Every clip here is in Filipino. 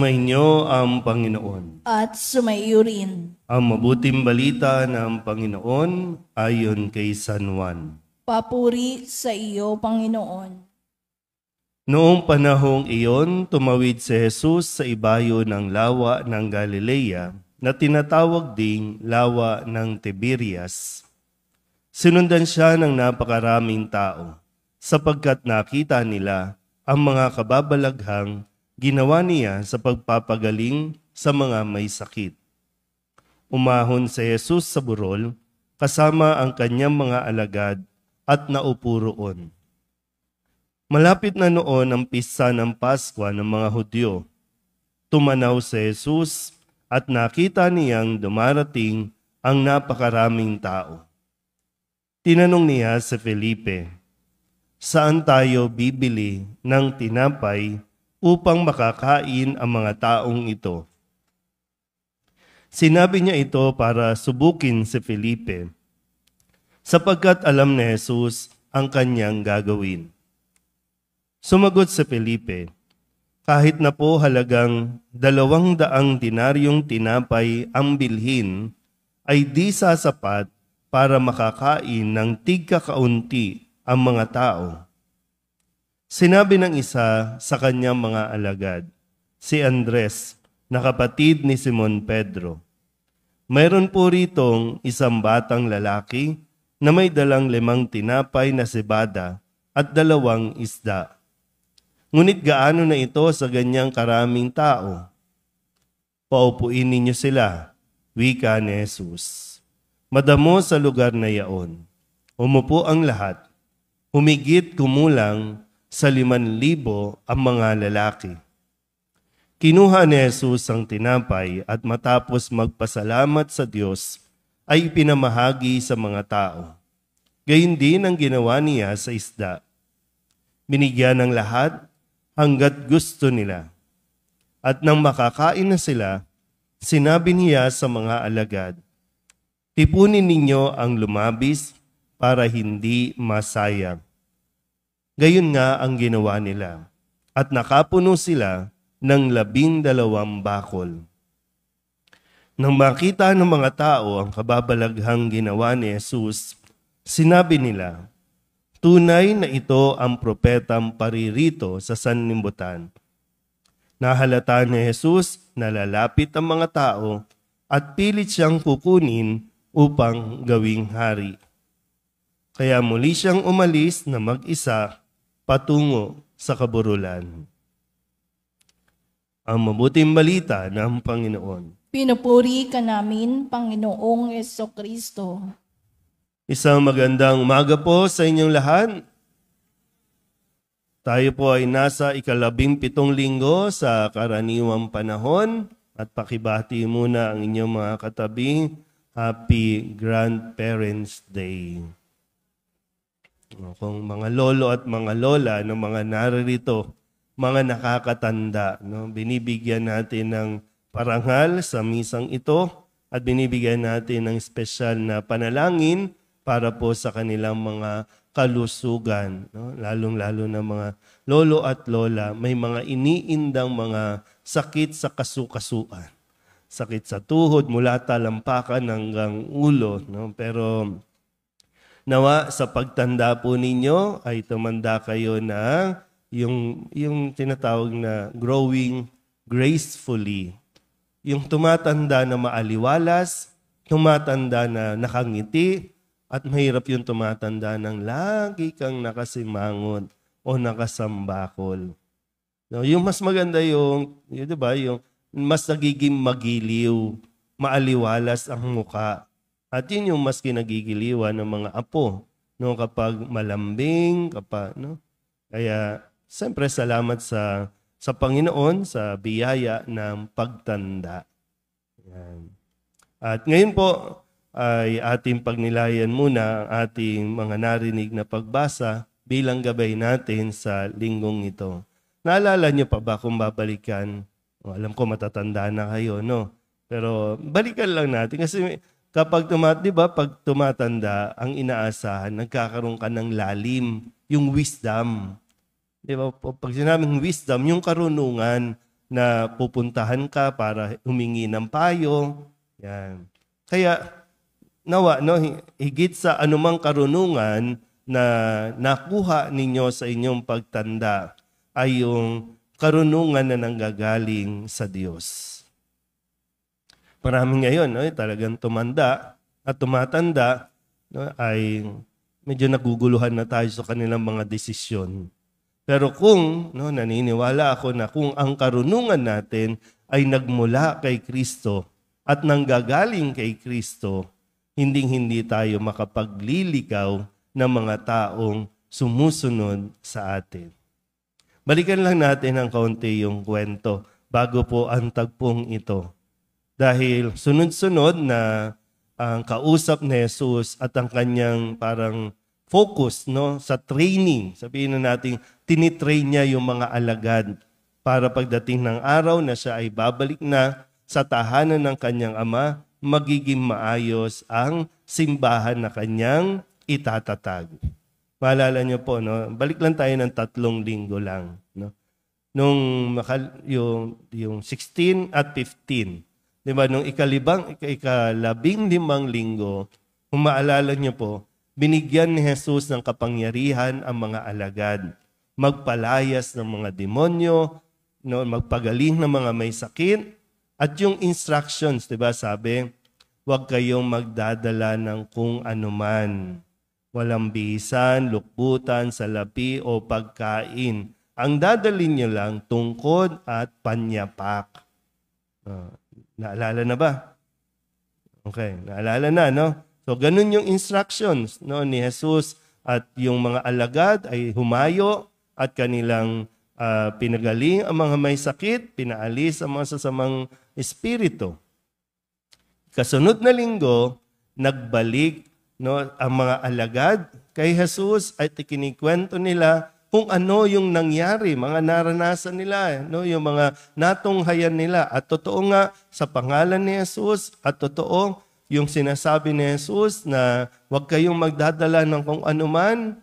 Sumainyo ang Panginoon. At sumayo rin. Ang mabuting balita ng Panginoon ayon kay San Juan. Papuri sa iyo, Panginoon. Noong panahong iyon, tumawid si Jesus sa ibayo ng lawa ng Galilea na tinatawag ding lawa ng Tiberias. Sinundan siya ng napakaraming tao sapagkat nakita nila ang mga kababalaghang ginawa niya sa pagpapagaling sa mga may sakit. Umahon si Jesus sa burol kasama ang kanyang mga alagad at naupo roon. Malapit na noon ang pista ng Pasko ng mga Hudyo. Tumanaw si Jesus at nakita niyang dumarating ang napakaraming tao. Tinanong niya si Felipe, Saan tayo bibili ng tinapay upang makakain ang mga taong ito. Sinabi niya ito para subukin si Felipe, sapagkat alam ni Jesus ang kanyang gagawin. Sumagot si Felipe, kahit na po halagang dalawang daang dinaryong tinapay ang bilhin, ay di sasapat para makakain ng tigkakaunti ang mga tao. Sinabi ng isa sa kanyang mga alagad, si Andres, na ni Simon Pedro. Mayroon po ritong isang batang lalaki na may dalang limang tinapay na sibada at dalawang isda. Ngunit gaano na ito sa ganyang karaming tao? Paupuin ninyo sila, wika ni Jesus. Madamo sa lugar na yaon. Umupo ang lahat. Humigit kumulang sa liman libo ang mga lalaki. Kinuha ni Jesus ang tinapay at matapos magpasalamat sa Diyos ay pinamahagi sa mga tao. Gayun din ang ginawa niya sa isda. Binigyan ng lahat hanggat gusto nila. At nang makakain na sila, sinabi niya sa mga alagad, Tipunin ninyo ang lumabis para hindi masayang Gayon nga ang ginawa nila. At nakapuno sila ng labing dalawang bakol. Nang makita ng mga tao ang kababalaghang ginawa ni Jesus, sinabi nila, Tunay na ito ang propetang paririto sa sanlibutan. Nahalata ni Jesus na lalapit ang mga tao at pilit siyang kukunin upang gawing hari. Kaya muli siyang umalis na mag-isa patungo sa kaburulan. Ang mabuting balita ng Panginoon. Pinupuri ka namin, Panginoong Yeso Kristo. Isang magandang umaga po sa inyong lahat. Tayo po ay nasa ikalabing pitong linggo sa karaniwang panahon at pakibati muna ang inyong mga katabi. Happy Grandparents Day! No, kung mga lolo at mga lola ng no, mga naririto, mga nakakatanda, no, binibigyan natin ng parangal sa misang ito at binibigyan natin ng special na panalangin para po sa kanilang mga kalusugan, no? lalong-lalo na mga lolo at lola, may mga iniindang mga sakit sa kasukasuan. Sakit sa tuhod mula talampakan hanggang ulo, no? Pero Nawa sa pagtanda po ninyo ay tumanda kayo na yung, yung tinatawag na growing gracefully. Yung tumatanda na maaliwalas, tumatanda na nakangiti, at mahirap yung tumatanda ng lagi kang nakasimangot o nakasambakol. No, yung mas maganda yung, yung 'di ba, yung mas nagiging magiliw, maaliwalas ang muka. At yun yung mas kinagigiliwan ng mga apo no kapag malambing kapag no. Kaya siyempre salamat sa sa Panginoon sa biyaya ng pagtanda. Yan. At ngayon po ay ating pagnilayan muna ang ating mga narinig na pagbasa bilang gabay natin sa linggong ito. Naalala niyo pa ba kung babalikan? O, alam ko matatanda na kayo, no? Pero balikan lang natin kasi kapag tumat, di ba, pag tumatanda, ang inaasahan, nagkakaroon ka ng lalim, yung wisdom. Di ba, pag sinabing wisdom, yung karunungan na pupuntahan ka para humingi ng payo. Yan. Kaya, nawa, no, higit sa anumang karunungan na nakuha ninyo sa inyong pagtanda ay yung karunungan na nanggagaling sa Diyos. Marami ngayon, no, eh, talagang tumanda at tumatanda no, ay medyo naguguluhan na tayo sa kanilang mga desisyon. Pero kung no, naniniwala ako na kung ang karunungan natin ay nagmula kay Kristo at nanggagaling kay Kristo, hinding-hindi tayo makapaglilikaw ng mga taong sumusunod sa atin. Balikan lang natin ang kaunti yung kwento bago po ang tagpong ito. Dahil sunod-sunod na ang kausap ni Jesus at ang kanyang parang focus no sa training. Sabihin na natin, tinitrain niya yung mga alagad para pagdating ng araw na siya ay babalik na sa tahanan ng kanyang ama, magiging maayos ang simbahan na kanyang itatatag. Maalala niyo po, no? balik lang tayo ng tatlong linggo lang. No? Nung yung, yung 16 at 15, Di ba, nung ikalibang, ikalabing limang linggo, kung maalala niyo po, binigyan ni Jesus ng kapangyarihan ang mga alagad. Magpalayas ng mga demonyo, no, magpagaling ng mga may sakit, at yung instructions, di ba, sabi, huwag kayong magdadala ng kung anuman. Walang bisan, lukbutan, salapi o pagkain. Ang dadalin nyo lang tungkod at panyapak. Uh, Naalala na ba? Okay, naalala na, no? So, ganun yung instructions no, ni Jesus at yung mga alagad ay humayo at kanilang uh, pinagaling ang mga may sakit, pinaalis ang mga sasamang espiritu. Kasunod na linggo, nagbalik no, ang mga alagad kay Jesus at ikinikwento nila kung ano yung nangyari, mga naranasan nila, eh, no? yung mga natunghayan nila. At totoo nga, sa pangalan ni Jesus, at totoo yung sinasabi ni Jesus na huwag kayong magdadala ng kung anuman,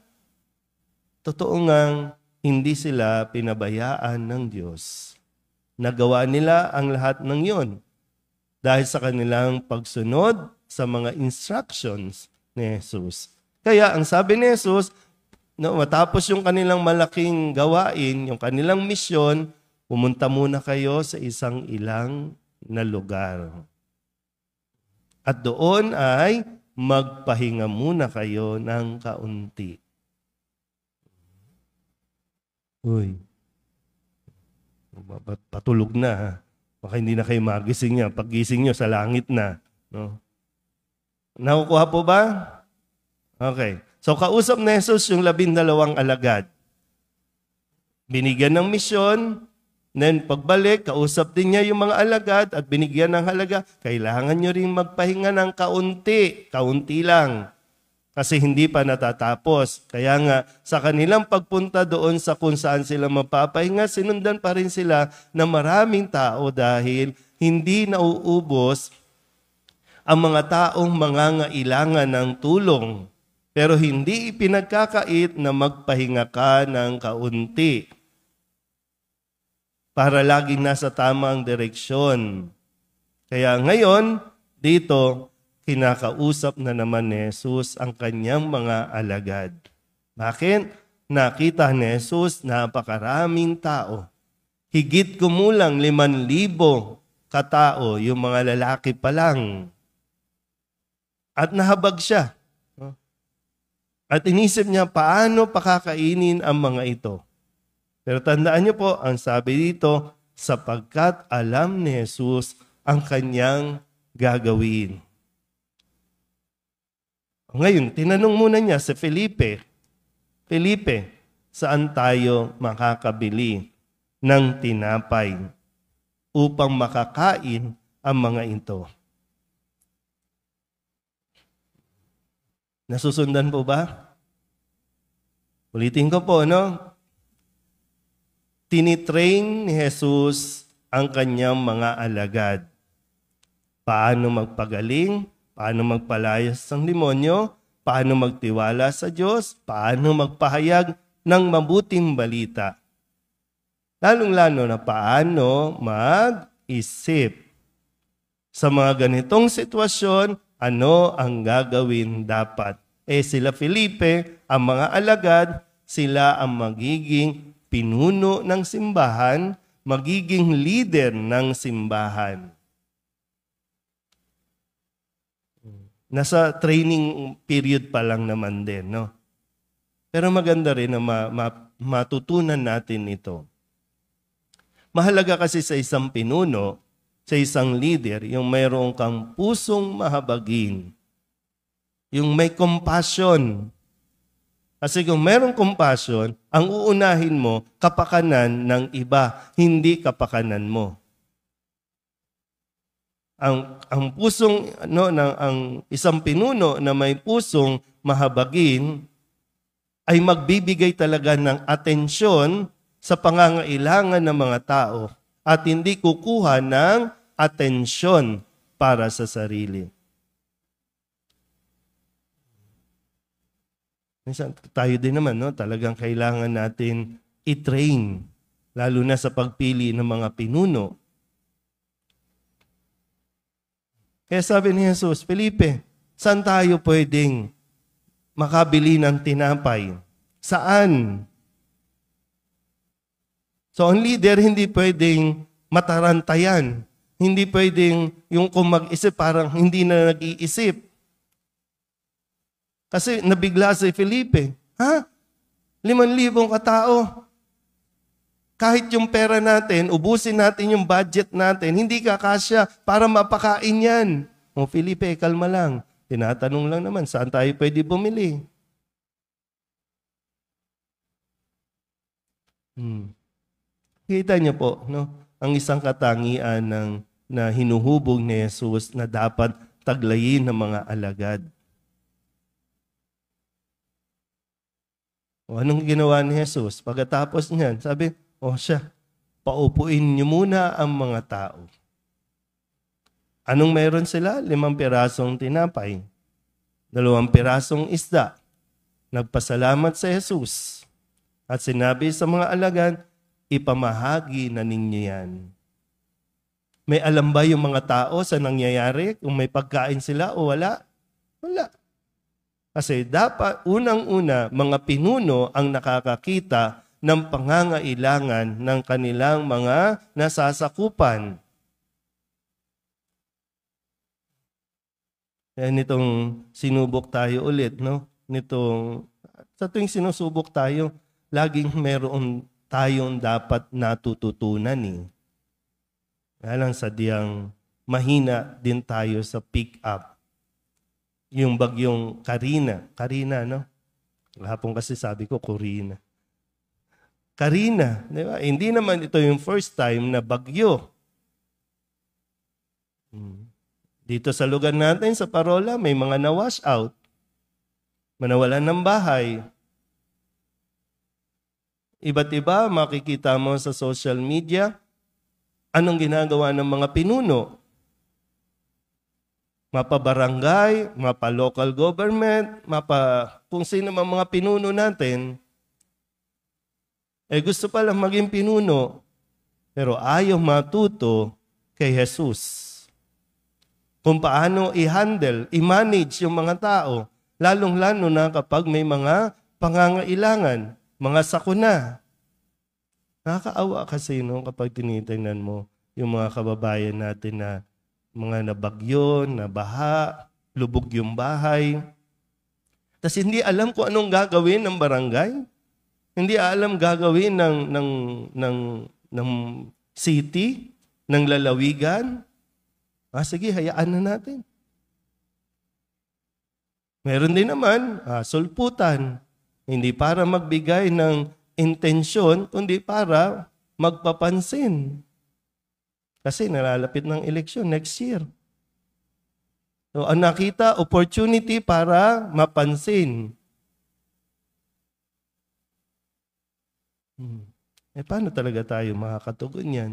totoo nga, hindi sila pinabayaan ng Diyos. Nagawa nila ang lahat ng yon dahil sa kanilang pagsunod sa mga instructions ni Jesus. Kaya ang sabi ni Jesus, No, matapos yung kanilang malaking gawain, yung kanilang misyon, pumunta muna kayo sa isang ilang na lugar. At doon ay magpahinga muna kayo ng kaunti. Uy, patulog na ha. Baka hindi na kayo magising niya. Pag gising niyo, sa langit na. No? Nakukuha po ba? Okay. So kausap ni Jesus yung labindalawang alagad. Binigyan ng misyon, then pagbalik, kausap din niya yung mga alagad at binigyan ng halaga. Kailangan nyo rin magpahinga ng kaunti, kaunti lang. Kasi hindi pa natatapos. Kaya nga, sa kanilang pagpunta doon sa kung saan sila mapapahinga, sinundan pa rin sila na maraming tao dahil hindi nauubos ang mga taong mangangailangan ng tulong pero hindi ipinagkakait na magpahinga ka ng kaunti para laging nasa tamang direksyon. Kaya ngayon, dito, kinakausap na naman ni Jesus ang kanyang mga alagad. Bakit? Nakita ni Jesus napakaraming tao. Higit kumulang liman libo katao, yung mga lalaki pa lang. At nahabag siya at inisip niya paano pakakainin ang mga ito. Pero tandaan niyo po, ang sabi dito, sapagkat alam ni Jesus ang kanyang gagawin. Ngayon, tinanong muna niya si Felipe, Felipe, saan tayo makakabili ng tinapay upang makakain ang mga ito? Nasusundan po ba? Ulitin ko po, no? Tinitrain ni Jesus ang kanyang mga alagad. Paano magpagaling, paano magpalayas ng demonyo, paano magtiwala sa Diyos, paano magpahayag ng mabuting balita. Lalong-lalo na paano mag-isip. Sa mga ganitong sitwasyon, ano ang gagawin dapat. Eh sila Felipe, ang mga alagad, sila ang magiging pinuno ng simbahan, magiging leader ng simbahan. Nasa training period pa lang naman din, no? Pero maganda rin na ma- ma- matutunan natin ito. Mahalaga kasi sa isang pinuno sa isang leader, yung mayroong kang pusong mahabagin, yung may compassion. Kasi kung mayroong compassion, ang uunahin mo, kapakanan ng iba, hindi kapakanan mo. Ang, ang pusong, no, ng, ang isang pinuno na may pusong mahabagin, ay magbibigay talaga ng atensyon sa pangangailangan ng mga tao at hindi kukuha ng atensyon para sa sarili. Minsan tayo din naman, no? talagang kailangan natin i-train, lalo na sa pagpili ng mga pinuno. Kaya sabi ni Jesus, Felipe, saan tayo pwedeng makabili ng tinapay? Saan? So ang leader hindi pwedeng matarantayan hindi pwedeng yung kung mag-isip parang hindi na nag-iisip. Kasi nabigla si Felipe. Ha? Liman libong katao. Kahit yung pera natin, ubusin natin yung budget natin, hindi kakasya para mapakain yan. O Felipe, kalma lang. Tinatanong lang naman, saan tayo pwede bumili? Hmm. Kita niyo po, no? ang isang katangian ng na hinuhubog ni Jesus na dapat taglayin ng mga alagad. O anong ginawa ni Jesus? Pagkatapos niyan, sabi, o siya, paupuin niyo muna ang mga tao. Anong meron sila? Limang pirasong tinapay, dalawang pirasong isda. Nagpasalamat sa Jesus at sinabi sa mga alagad, ipamahagi na ninyo yan may alam ba yung mga tao sa nangyayari? Kung may pagkain sila o wala? Wala. Kasi dapat unang-una mga pinuno ang nakakakita ng pangangailangan ng kanilang mga nasasakupan. Eh nitong sinubok tayo ulit, no? Nitong, sa tuwing sinusubok tayo, laging meron tayong dapat natututunan eh. Alam, sadyang mahina din tayo sa pick up. Yung bagyong Karina. Karina, no? Lahapon kasi sabi ko, Corina. Karina, di ba? Hindi naman ito yung first time na bagyo. Hmm. Dito sa lugar natin, sa Parola, may mga na-wash out. Manawalan ng bahay. Iba't iba makikita mo sa social media. Anong ginagawa ng mga pinuno? Mapabarangay, mapa-local government, mapa kung sino man mga pinuno natin, eh gusto pala maging pinuno, pero ayaw matuto kay Jesus. Kung paano i-handle, i-manage yung mga tao, lalong-lalo na kapag may mga pangangailangan, mga sakuna. Nakakaawa kasi no, kapag tinitingnan mo yung mga kababayan natin na mga nabagyo, nabaha, lubog yung bahay. Tapos hindi alam kung anong gagawin ng barangay. Hindi alam gagawin ng, ng, ng, ng city, ng lalawigan. Ah, sige, hayaan na natin. Meron din naman, ah, sulputan. Hindi para magbigay ng intensyon, kundi para magpapansin. Kasi nalalapit ng eleksyon next year. So, ang nakita, opportunity para mapansin. Hmm. Eh, paano talaga tayo makakatugon yan?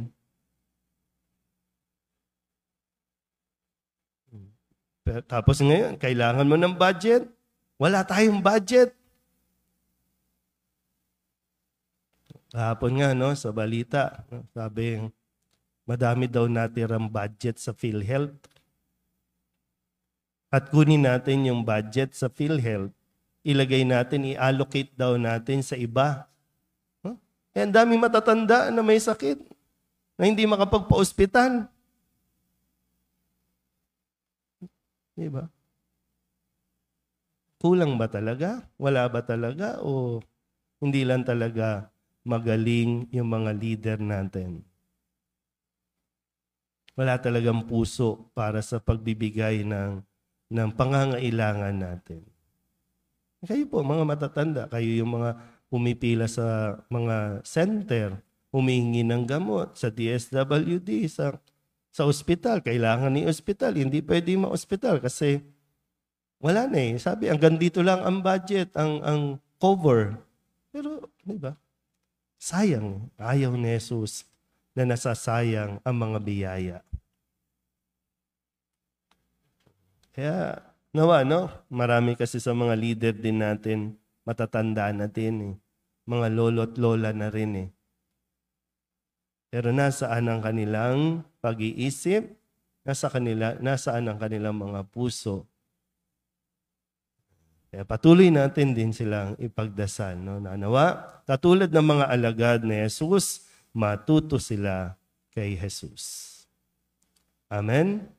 Hmm. Pero, tapos ngayon, kailangan mo ng budget. Wala tayong budget. Kahapon nga, no, sa balita, no, sabi, madami daw natirang budget sa PhilHealth. At kunin natin yung budget sa PhilHealth, ilagay natin, i-allocate daw natin sa iba. No? Eh, ang dami matatanda na may sakit, na hindi makapagpa-ospital. Di ba? Kulang ba talaga? Wala ba talaga? O hindi lang talaga magaling yung mga leader natin. Wala talagang puso para sa pagbibigay ng, ng pangangailangan natin. Kayo po, mga matatanda, kayo yung mga pumipila sa mga center, humihingi ng gamot sa DSWD, sa, sa ospital. Kailangan ni ospital. Hindi pwede ma-ospital kasi wala na eh. Sabi, hanggang dito lang ang budget, ang, ang cover. Pero, di ba? Sayang, ayaw ni Jesus na nasasayang ang mga biyaya. Kaya, nawa, no? Marami kasi sa mga leader din natin, matatanda na din eh. Mga lolo at lola na rin eh. Pero nasaan ang kanilang pag-iisip? Nasa kanila, nasaan ang kanilang mga puso? Kaya eh, patuloy natin din silang ipagdasal. No? Nanawa, katulad ng mga alagad ni Jesus, matuto sila kay Jesus. Amen?